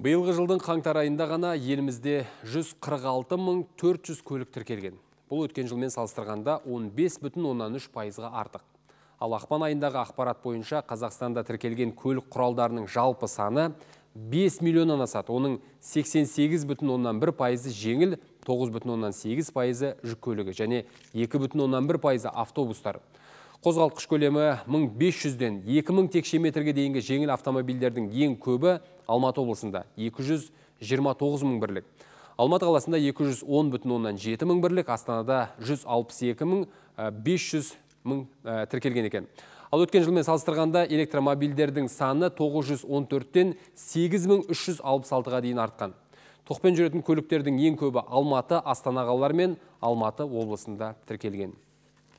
Биылғы жылдың қаңтар айында ғана елімізде 146.400 көлік тіркелген. Бұл өткен жылмен салыстырғанда 13 пайызға артық. Ал ақпан айындағы ақпарат бойынша Қазақстанда тіркелген көлік құралдарының жалпы саны 5 миллион асады. Оның 88,1 пайызы жеңіл, 9,8 пайызы жүк көлігі және 2,1 пайызы автобустар. Қозғалтқыш көлемі 1500-ден 2000 текше метрге дейінгі жеңіл автомобильдердің ең көбі Алматы облысында 229 мың бірлік. Алматы қаласында 210 бүтін оннан 7 мың бірлік, Астанада 162 500 мың ә, ә, тіркелген екен. Ал өткен жылмен салыстырғанда электромобильдердің саны 914-тен 8366-ға дейін артқан. Тоқпен жүретін көліктердің ең көбі Алматы, Астана қалалар мен Алматы облысында тіркелген.